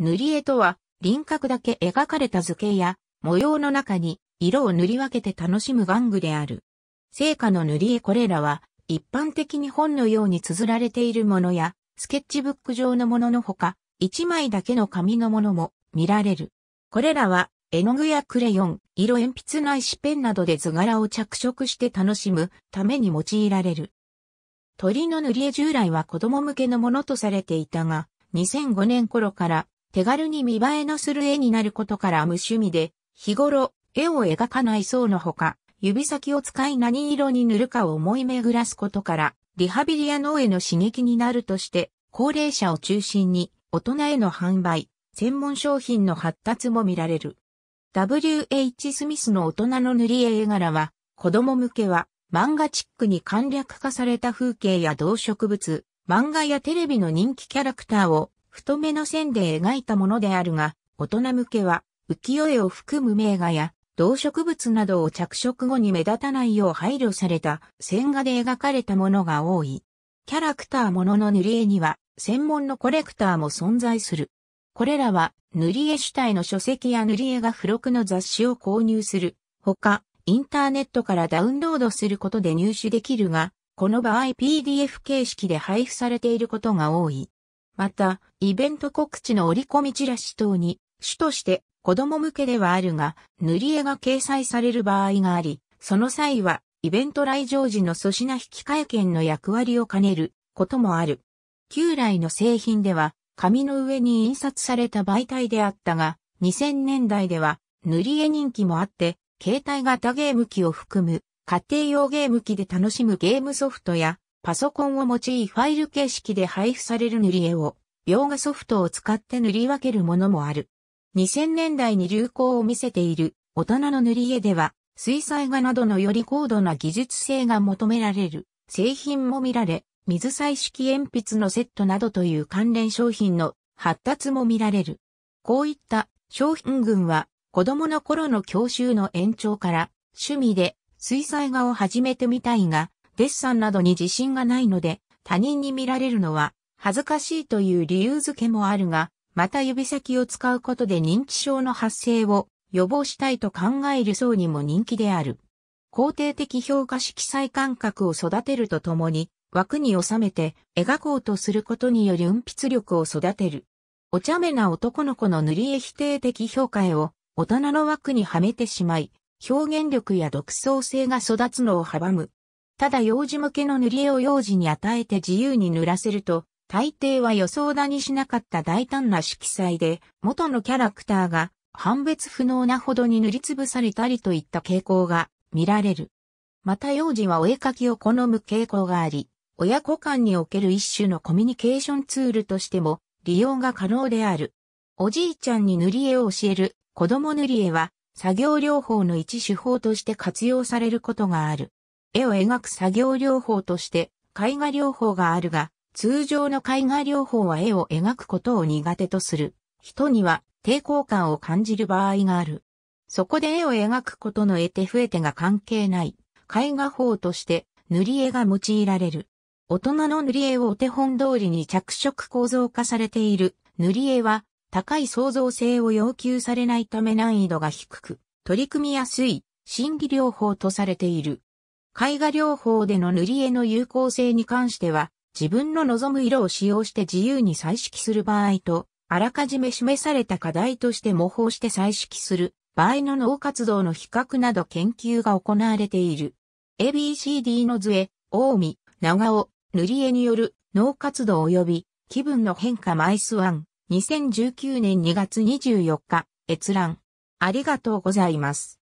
塗り絵とは、輪郭だけ描かれた図形や模様の中に色を塗り分けて楽しむ玩具である。聖火の塗り絵これらは、一般的に本のように綴られているものや、スケッチブック上のもののほか、一枚だけの紙のものも見られる。これらは、絵の具やクレヨン、色鉛筆ないしペンなどで図柄を着色して楽しむために用いられる。鳥の塗り絵従来は子供向けのものとされていたが、2005年頃から手軽に見栄えのする絵になることから無趣味で、日頃、絵を描かない層のほか、指先を使い何色に塗るかを思い巡らすことから、リハビリや脳への刺激になるとして、高齢者を中心に大人への販売、専門商品の発達も見られる。W.H. スミスの大人の塗り絵絵柄は、子供向けは漫画チックに簡略化された風景や動植物、漫画やテレビの人気キャラクターを太めの線で描いたものであるが、大人向けは、浮世絵を含む名画や、動植物などを着色後に目立たないよう配慮された線画で描かれたものが多い。キャラクターものの塗り絵には、専門のコレクターも存在する。これらは、塗り絵主体の書籍や塗り絵が付録の雑誌を購入する。ほか、インターネットからダウンロードすることで入手できるが、この場合 PDF 形式で配布されていることが多い。また、イベント告知の折り込みチラシ等に、主として子供向けではあるが、塗り絵が掲載される場合があり、その際は、イベント来場時の粗品引換券の役割を兼ねることもある。旧来の製品では、紙の上に印刷された媒体であったが、2000年代では、塗り絵人気もあって、携帯型ゲーム機を含む、家庭用ゲーム機で楽しむゲームソフトや、パソコンを用いファイル形式で配布される塗り絵を、描画ソフトを使って塗り分けるものもある。2000年代に流行を見せている大人の塗り絵では、水彩画などのより高度な技術性が求められる製品も見られ、水彩色鉛筆のセットなどという関連商品の発達も見られる。こういった商品群は子供の頃の教習の延長から趣味で水彩画を始めてみたいが、デッサンなどに自信がないので、他人に見られるのは恥ずかしいという理由付けもあるが、また指先を使うことで認知症の発生を予防したいと考える層にも人気である。肯定的評価色彩感覚を育てるとともに、枠に収めて描こうとすることにより運筆力を育てる。お茶目な男の子の塗り絵否定的評価絵を大人の枠にはめてしまい、表現力や独創性が育つのを阻む。ただ幼児向けの塗り絵を幼児に与えて自由に塗らせると、大抵は予想だにしなかった大胆な色彩で、元のキャラクターが判別不能なほどに塗りつぶされたりといった傾向が見られる。また幼児はお絵描きを好む傾向があり、親子間における一種のコミュニケーションツールとしても利用が可能である。おじいちゃんに塗り絵を教える子供塗り絵は作業療法の一手法として活用されることがある。絵を描く作業療法として絵画療法があるが、通常の絵画療法は絵を描くことを苦手とする人には抵抗感を感じる場合がある。そこで絵を描くことの得手不得手が関係ない絵画法として塗り絵が用いられる。大人の塗り絵をお手本通りに着色構造化されている塗り絵は高い創造性を要求されないため難易度が低く取り組みやすい心理療法とされている。絵画療法での塗り絵の有効性に関しては、自分の望む色を使用して自由に彩色する場合と、あらかじめ示された課題として模倣して彩色する場合の脳活動の比較など研究が行われている。ABCD の図絵、大見、長尾、塗り絵による脳活動及び気分の変化マイスワン、2019年2月24日、閲覧。ありがとうございます。